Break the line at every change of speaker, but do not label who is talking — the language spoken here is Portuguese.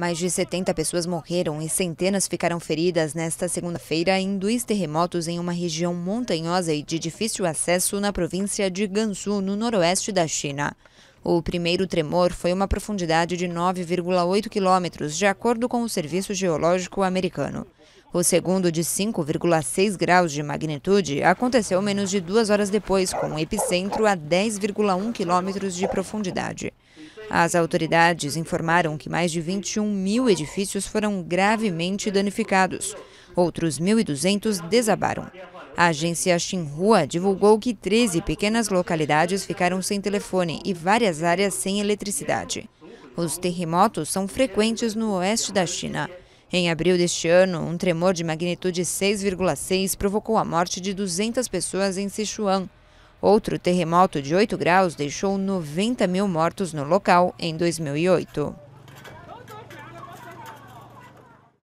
Mais de 70 pessoas morreram e centenas ficaram feridas nesta segunda-feira em dois terremotos em uma região montanhosa e de difícil acesso na província de Gansu, no noroeste da China. O primeiro tremor foi uma profundidade de 9,8 quilômetros, de acordo com o Serviço Geológico Americano. O segundo, de 5,6 graus de magnitude, aconteceu menos de duas horas depois, com o epicentro a 10,1 quilômetros de profundidade. As autoridades informaram que mais de 21 mil edifícios foram gravemente danificados. Outros 1.200 desabaram. A agência Xinhua divulgou que 13 pequenas localidades ficaram sem telefone e várias áreas sem eletricidade. Os terremotos são frequentes no oeste da China. Em abril deste ano, um tremor de magnitude 6,6 provocou a morte de 200 pessoas em Sichuan. Outro terremoto de 8 graus deixou 90 mil mortos no local em 2008.